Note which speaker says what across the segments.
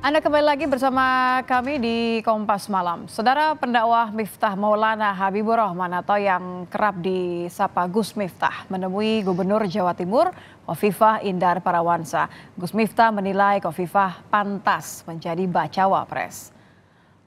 Speaker 1: Anda kembali lagi bersama kami di Kompas Malam. Saudara pendakwah Miftah Maulana Habibur Rahman atau yang kerap disapa Gus Miftah menemui Gubernur Jawa Timur Kofifah Indar Parawansa. Gus Miftah menilai Kofifah pantas menjadi bacawa pres.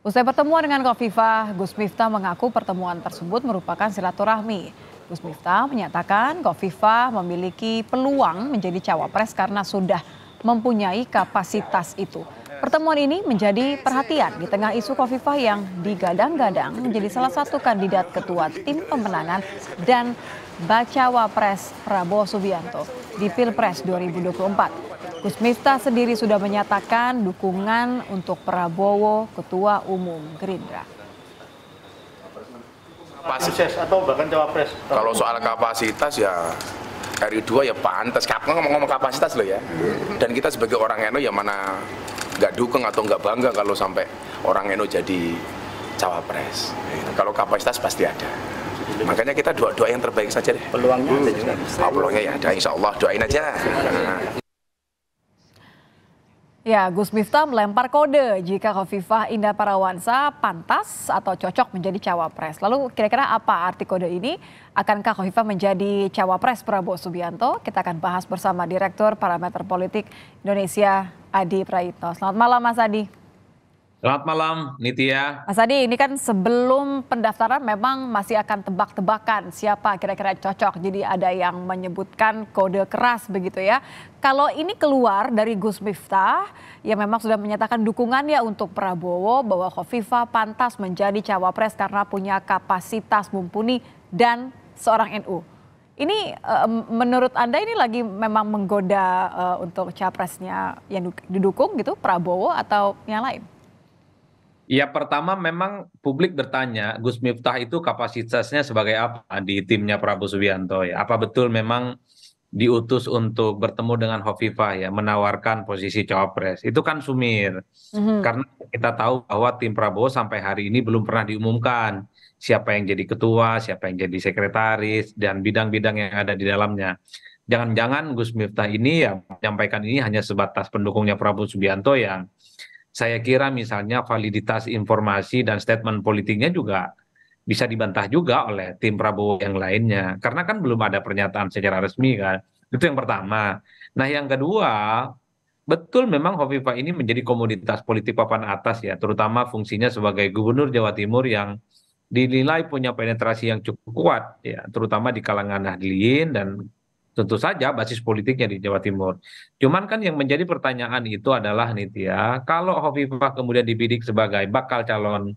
Speaker 1: Usai pertemuan dengan Kofifah, Gus Miftah mengaku pertemuan tersebut merupakan silaturahmi. Gus Miftah menyatakan Kofifah memiliki peluang menjadi cawapres karena sudah mempunyai kapasitas itu. Pertemuan ini menjadi perhatian di tengah isu Kofifah yang digadang-gadang menjadi salah satu kandidat ketua tim pemenangan dan bacawa pres Prabowo Subianto di Pilpres 2024. Gus Miftah sendiri sudah menyatakan dukungan untuk Prabowo Ketua Umum Gerindra
Speaker 2: kapasitas atau bahkan cawapres? Kalau soal kapasitas ya RI2 ya pantas. Kapan ngomong-ngomong kapasitas loh ya. Dan kita sebagai orang NU ya mana nggak dukung atau nggak bangga kalau sampai orang Eno jadi cawapres. Kalau kapasitas pasti ada. Makanya kita doa-doa yang terbaik saja deh. Peluangnya hmm. ada juga. Hmm. Ah, peluangnya ya ada, insya Allah doain aja.
Speaker 1: Ya, Gus Miftah melempar kode jika Kofifah Indah Parawansa pantas atau cocok menjadi cawapres. Lalu kira-kira apa arti kode ini? Akankah Kofifah menjadi cawapres Prabowo Subianto? Kita akan bahas bersama Direktur Parameter Politik Indonesia Adi Praitno. Selamat malam Mas Adi.
Speaker 2: Selamat malam Nitya.
Speaker 1: Mas Adi, ini kan sebelum pendaftaran memang masih akan tebak-tebakan siapa kira-kira cocok. Jadi ada yang menyebutkan kode keras begitu ya. Kalau ini keluar dari Gus Miftah yang memang sudah menyatakan dukungannya untuk Prabowo bahwa Kofifa pantas menjadi cawapres karena punya kapasitas mumpuni dan seorang NU. Ini uh, menurut Anda ini lagi memang menggoda uh, untuk capresnya yang didukung gitu Prabowo atau yang lain?
Speaker 2: Ya pertama memang publik bertanya Gus Miftah itu kapasitasnya sebagai apa di timnya Prabowo Subianto ya. Apa betul memang diutus untuk bertemu dengan Hovifah ya menawarkan posisi cawapres itu kan sumir mm -hmm. karena kita tahu bahwa tim Prabowo sampai hari ini belum pernah diumumkan siapa yang jadi ketua, siapa yang jadi sekretaris, dan bidang-bidang yang ada di dalamnya. Jangan-jangan Gus Miftah ini ya menyampaikan ini hanya sebatas pendukungnya Prabowo Subianto yang saya kira misalnya validitas informasi dan statement politiknya juga bisa dibantah juga oleh tim Prabowo yang lainnya. Karena kan belum ada pernyataan secara resmi kan. Itu yang pertama. Nah yang kedua, betul memang Hovifa ini menjadi komoditas politik papan atas ya. Terutama fungsinya sebagai gubernur Jawa Timur yang dinilai punya penetrasi yang cukup kuat ya terutama di kalangan nahdliyin dan tentu saja basis politiknya di Jawa Timur. Cuman kan yang menjadi pertanyaan itu adalah Nitya, kalau Hovifah kemudian dibidik sebagai bakal calon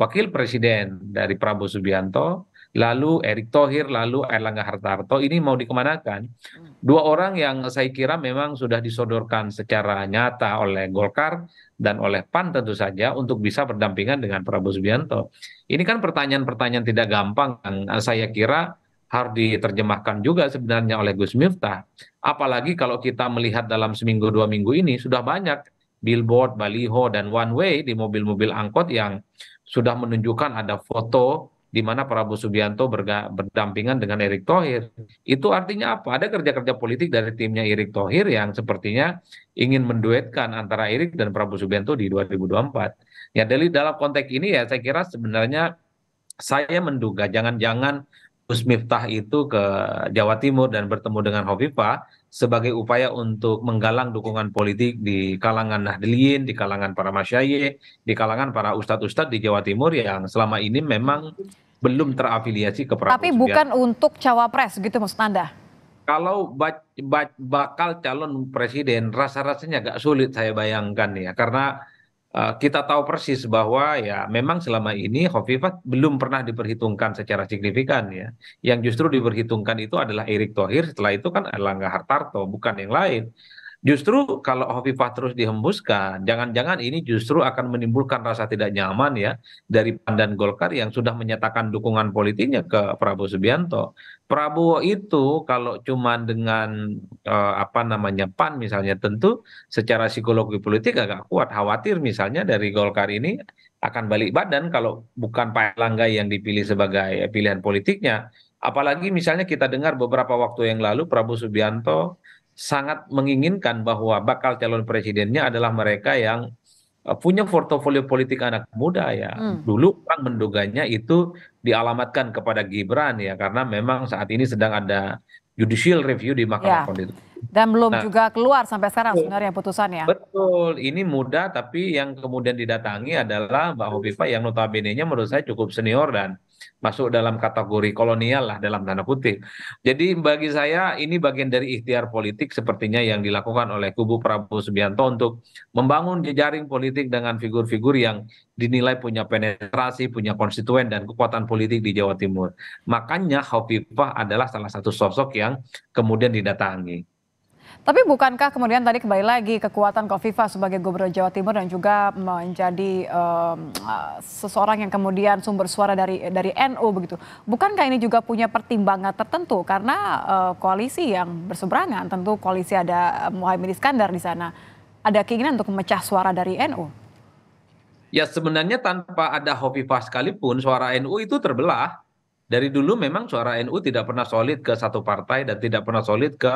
Speaker 2: wakil presiden dari Prabowo Subianto, lalu Erick Thohir, lalu Erlangga Hartarto ini mau dikemanakan? Hmm. Dua orang yang saya kira memang sudah disodorkan secara nyata oleh Golkar dan oleh PAN tentu saja untuk bisa berdampingan dengan Prabowo Subianto. Ini kan pertanyaan-pertanyaan tidak gampang, kan? saya kira harus diterjemahkan juga sebenarnya oleh Gus Miftah. Apalagi kalau kita melihat dalam seminggu dua minggu ini sudah banyak billboard, baliho, dan one way di mobil-mobil angkot yang sudah menunjukkan ada foto di mana Prabowo Subianto berdampingan dengan Erick Thohir. Itu artinya apa? Ada kerja-kerja politik dari timnya Erick Thohir yang sepertinya ingin menduetkan antara Erick dan Prabowo Subianto di 2024. Ya dari dalam konteks ini ya saya kira sebenarnya saya menduga jangan-jangan gus miftah itu ke jawa timur dan bertemu dengan Hovifa sebagai upaya untuk menggalang dukungan politik di kalangan nahdliyin di kalangan para masyaye di kalangan para ustadz ustadz di jawa timur yang selama ini memang belum terafiliasi ke Prabowo tapi bukan
Speaker 1: untuk cawapres gitu maksud anda
Speaker 2: kalau bakal calon presiden rasa-rasanya agak sulit saya bayangkan ya karena Eh, kita tahu persis bahwa ya memang selama ini Hovifah belum pernah diperhitungkan secara signifikan ya. Yang justru diperhitungkan itu adalah Erick Thohir, setelah itu kan Erlangga Hartarto, bukan yang lain justru kalau hovifah terus dihembuskan jangan jangan ini justru akan menimbulkan rasa tidak nyaman ya dari pandan golkar yang sudah menyatakan dukungan politiknya ke prabowo subianto prabowo itu kalau cuma dengan eh, apa namanya pan misalnya tentu secara psikologi politik agak kuat khawatir misalnya dari golkar ini akan balik badan kalau bukan pak erlangga yang dipilih sebagai pilihan politiknya Apalagi misalnya kita dengar beberapa waktu yang lalu Prabowo Subianto sangat menginginkan bahwa bakal calon presidennya adalah mereka yang eh, punya portofolio politik anak muda ya. Hmm. Dulu orang menduganya itu dialamatkan kepada Gibran ya karena memang saat ini sedang ada judicial review di Mahkamah ya. Konstitusi.
Speaker 1: Dan belum nah, juga keluar sampai sekarang sebenarnya putusannya.
Speaker 2: Betul, ini muda tapi yang kemudian didatangi adalah Mbak Hovifa yang notabene-nya menurut saya cukup senior dan masuk dalam kategori kolonial lah dalam tanda kutip. Jadi bagi saya ini bagian dari ikhtiar politik sepertinya yang dilakukan oleh kubu Prabowo Subianto untuk membangun jejaring politik dengan figur-figur yang dinilai punya penetrasi, punya konstituen dan kekuatan politik di Jawa Timur. Makanya Hovifah adalah salah satu sosok yang kemudian didatangi.
Speaker 1: Tapi bukankah kemudian tadi kembali lagi kekuatan Kofifa sebagai Gubernur Jawa Timur dan juga menjadi um, seseorang yang kemudian sumber suara dari dari NU begitu. Bukankah ini juga punya pertimbangan tertentu karena uh, koalisi yang berseberangan tentu koalisi ada eh, Muhammad Iskandar di sana. Ada keinginan untuk memecah suara dari NU.
Speaker 2: Ya sebenarnya tanpa ada Hovifah sekalipun suara NU itu terbelah dari dulu memang suara nu tidak pernah solid ke satu partai dan tidak pernah solid ke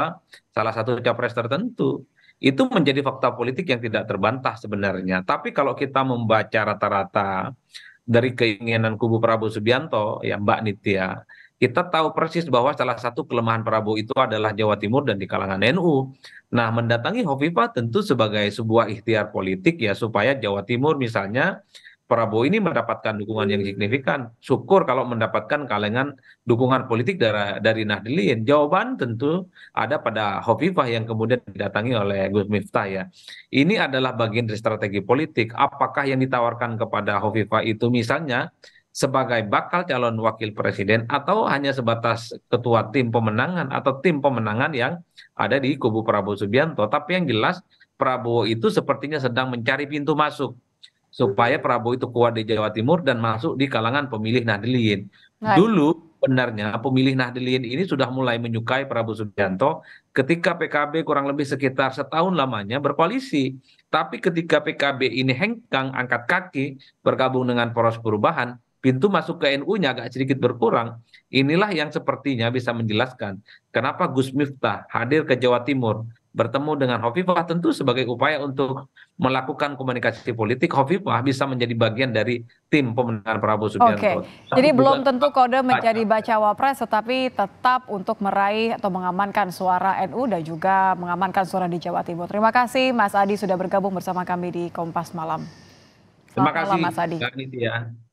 Speaker 2: salah satu capres tertentu. Itu menjadi fakta politik yang tidak terbantah sebenarnya. Tapi kalau kita membaca rata-rata dari keinginan kubu Prabowo Subianto, ya Mbak Nitya, kita tahu persis bahwa salah satu kelemahan Prabowo itu adalah Jawa Timur dan di kalangan NU. Nah, mendatangi Hovifa tentu sebagai sebuah ikhtiar politik ya supaya Jawa Timur misalnya prabowo ini mendapatkan dukungan yang signifikan syukur kalau mendapatkan kalengan dukungan politik dari nahdlin jawaban tentu ada pada hovifah yang kemudian didatangi oleh gus miftah ya ini adalah bagian dari strategi politik apakah yang ditawarkan kepada hovifah itu misalnya sebagai bakal calon wakil presiden atau hanya sebatas ketua tim pemenangan atau tim pemenangan yang ada di kubu Prabowo Subianto. Tapi yang jelas Prabowo itu sepertinya sedang mencari pintu masuk supaya Prabowo itu kuat di Jawa Timur dan masuk di kalangan pemilih Nahdliyin. Dulu benarnya pemilih Nahdliyin ini sudah mulai menyukai Prabowo Subianto ketika PKB kurang lebih sekitar setahun lamanya berkoalisi. Tapi ketika PKB ini hengkang angkat kaki bergabung dengan poros perubahan, pintu masuk ke NU-nya agak sedikit berkurang. Inilah yang sepertinya bisa menjelaskan kenapa Gus Miftah hadir ke Jawa Timur bertemu dengan hovifah tentu sebagai upaya untuk melakukan komunikasi politik hovifah bisa menjadi bagian dari tim pemenangan Prabowo Subianto. Oke, okay. jadi belum tentu
Speaker 1: kode menjadi baca wapres, tetapi tetap untuk meraih atau mengamankan suara NU dan juga mengamankan suara di Jawa Timur. Terima kasih Mas Adi sudah bergabung bersama kami di Kompas Malam. Selamat Terima kasih malam, Mas
Speaker 2: Adi.